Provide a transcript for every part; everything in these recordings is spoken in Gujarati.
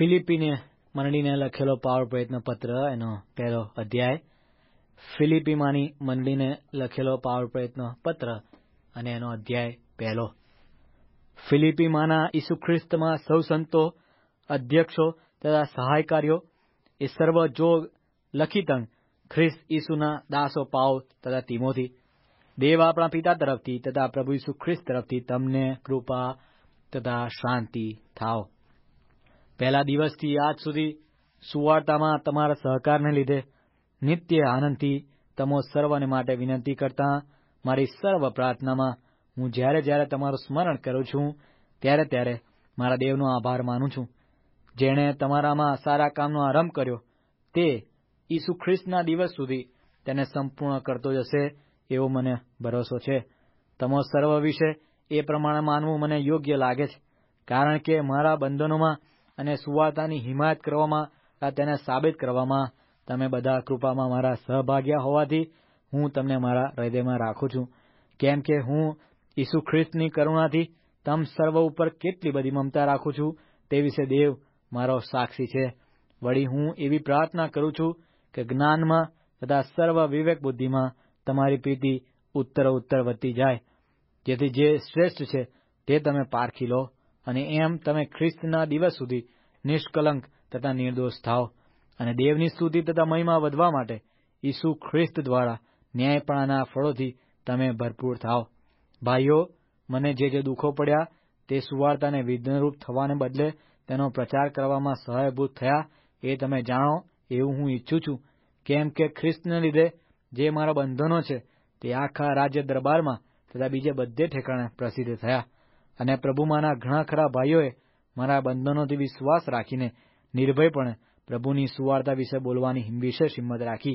ફિલિપીને મંડળીને લખેલો પાવર પ્રયત્ન પત્ર એનો પહેલો અધ્યાય ફિલિપીમાની મંડળીને લખેલો પાવર પ્રયત્ન પત્ર અને એનો અધ્યાય પહેલો ફિલિપીમાના ઈસુ ખ્રિસ્તમાં સૌ સંતો અધ્યક્ષો તથા સહાયકારીઓ એ સર્વ જો લખીતંગ ખ્રિસ્ત ઈસુના દાસો પાવ તથા તિમોથી દેવ આપણા પિતા તરફથી તથા પ્રભુ ઈસુ ખ્રિસ્ત તરફથી તમને કૃપા તથા શાંતિ થાવ પહેલા દિવસથી આજ સુધી સુવાર્તામાં તમારા સહકારને લીધે નિત્ય આનંદથી તમો સર્વને માટે વિનંતી કરતા મારી સર્વ પ્રાર્થનામાં હું જ્યારે જ્યારે તમારું સ્મરણ કરું છું ત્યારે ત્યારે મારા દેવનો આભાર માનું છું જેણે તમારામાં સારા કામનો આરંભ કર્યો તે ઈસુ ખ્રિસ્તના દિવસ સુધી તેને સંપૂર્ણ કરતો જશે એવો મને ભરોસો છે તમો સર્વ વિશે એ પ્રમાણે માનવું મને યોગ્ય લાગે છે કારણ કે મારા બંધનોમાં અને સુવાતાની હિમાયત કરવામાં તેને સાબિત કરવામાં તમે બધા કૃપામાં મારા સહભાગ્યા હોવાથી હું તમને મારા હૃદયમાં રાખું છું કેમ કે હું ઈસુ ખ્રિસ્તની કરુણાથી તમ સર્વ ઉપર કેટલી બધી મમતા રાખું છું તે વિશે દેવ મારો સાક્ષી છે વળી હું એવી પ્રાર્થના કરું છું કે જ્ઞાનમાં તથા સર્વ વિવેક બુદ્ધિમાં તમારી પ્રીતિ ઉત્તર ઉત્તર વધતી જાય જેથી જે શ્રેષ્ઠ છે તે તમે પારખી લો અને એમ તમે ખ્રિસ્તના દિવસ સુધી નિષ્કલંક તથા નિર્દોષ થાઓ અને દેવની સ્તુતિ તથા મહિમા વધવા માટે ઈસુ ખ્રિસ્ત દ્વારા ન્યાયપણાના ફળોથી તમે ભરપૂર થાઓ ભાઈઓ મને જે જે દુઃખો પડ્યા તે સુવાર્તાને વિધ્નરૂપ થવાને બદલે તેનો પ્રચાર કરવામાં સહાયભૂત થયા એ તમે જાણો એવું હું ઈચ્છું છું કેમ કે ખ્રિસ્તને લીધે જે મારા બંધનો છે તે આખા રાજ્ય દરબારમાં તથા બીજે બધે ઠેકાણે પ્રસિદ્ધ થયા અને પ્રભુમાંના ઘણા ખરા ભાઈઓએ મારા બંધનોથી વિશ્વાસ રાખીને નિર્ભયપણે પ્રભુની સુવાર્તા વિશે બોલવાની વિશેષ હિંમત રાખી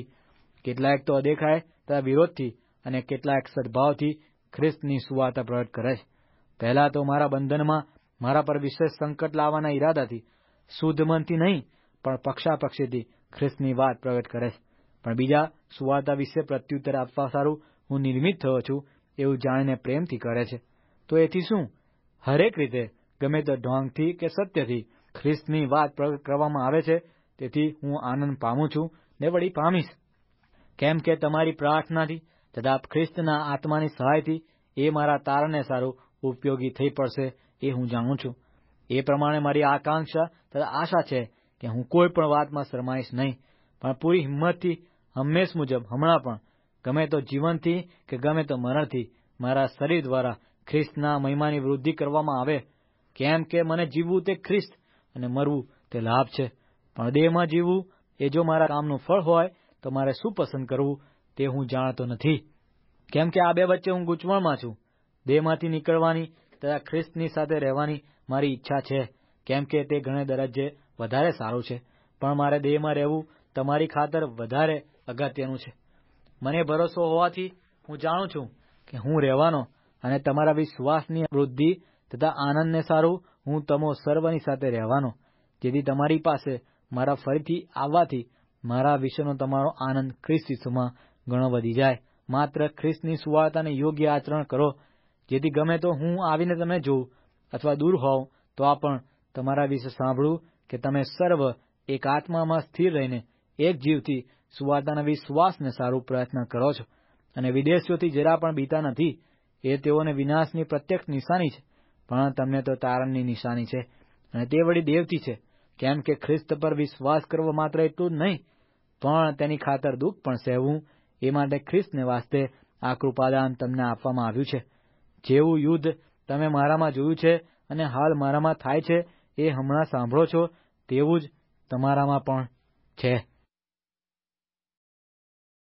કેટલાક તો અદેખાય તથા વિરોધથી અને કેટલાક સદભાવથી ખ્રિસ્તની સુવાર્તા પ્રગટ કરે છે પહેલા તો મારા બંધનમાં મારા પર વિશેષ સંકટ લાવવાના ઈરાદાથી શુદ્ધ મનથી નહીં પણ પક્ષાપક્ષીથી ખ્રિસ્તની વાત પ્રગટ કરે છે પણ બીજા સુવાર્તા વિશે પ્રત્યુત્તર આપવા સારું હું નિર્મિત થયો છું એવું જાણીને પ્રેમથી કરે છે તો એથી શું હરેક રીતે ગમે તો ઢોંગથી કે સત્યથી ખ્રિસ્તની વાત પ્રગટ કરવામાં આવે છે તેથી હું આનંદ પામું છું ને વળી પામીશ કેમ કે તમારી પ્રાર્થનાથી તથા ખ્રિસ્તના આત્માની સહાયથી એ મારા તારને સારું ઉપયોગી થઈ પડશે એ હું જાણું છું એ પ્રમાણે મારી આકાંક્ષા તથા આશા છે કે હું કોઈ પણ વાતમાં શરમાઈશ નહીં પણ પૂરી હિંમતથી હંમેશ મુજબ હમણાં પણ ગમે તો જીવનથી કે ગમે તો મરણથી મારા શરીર દ્વારા ખ્રિસ્તના મહિમાની વૃદ્ધિ કરવામાં આવે કેમ કે મને જીવવું તે ખ્રિસ્ત અને મરવું તે લાભ છે પણ દેહમાં જીવવું એ જો મારા કામનું ફળ હોય તો મારે શું પસંદ કરવું તે હું જાણતો નથી કેમ કે આ બે વચ્ચે હું ગૂંચવણમાં છું દેહમાંથી નીકળવાની તથા ખ્રિસ્તની સાથે રહેવાની મારી ઈચ્છા છે કેમ કે તે ઘણે દરજ્જે વધારે સારું છે પણ મારે દેહમાં રહેવું તમારી ખાતર વધારે અગત્યનું છે મને ભરોસો હોવાથી હું જાણું છું કે હું રહેવાનો અને તમારા વિશ્વાસની વૃદ્ધિ તથા આનંદને સારું હું તમો સર્વની સાથે રહેવાનો જેથી તમારી પાસે મારા ફરીથી આવવાથી મારા વિશેનો તમારો આનંદ ખ્રિસ્ત ઈસુમાં ઘણો વધી જાય માત્ર ખ્રિસ્તની સુવાર્તાને યોગ્ય આચરણ કરો જેથી ગમે તો હું આવીને તમે જોઉં અથવા દૂર હોઉં તો આ પણ તમારા વિશે સાંભળું કે તમે સર્વ એક આત્મામાં સ્થિર રહીને એક જીવથી સુવાર્તાના વિશ્વાસને સારું પ્રયત્ન કરો છો અને વિદેશીઓથી જરા પણ બીતા નથી એ તેઓને વિનાશની પ્રત્યક્ષ નિશાની છે પણ તમને તો તારણની નિશાની છે અને તે વળી દેવતી છે કેમ કે ખ્રિસ્ત પર વિશ્વાસ કરવો માત્ર એટલું જ નહીં પણ તેની ખાતર દુઃખ પણ સહેવું એ માટે ખ્રિસ્તને વાસ્તે આ કૃપાદાન તમને આપવામાં આવ્યું છે જેવું યુદ્ધ તમે મારામાં જોયું છે અને હાલ મારામાં થાય છે એ હમણાં સાંભળો છો તેવું જ તમારામાં પણ છે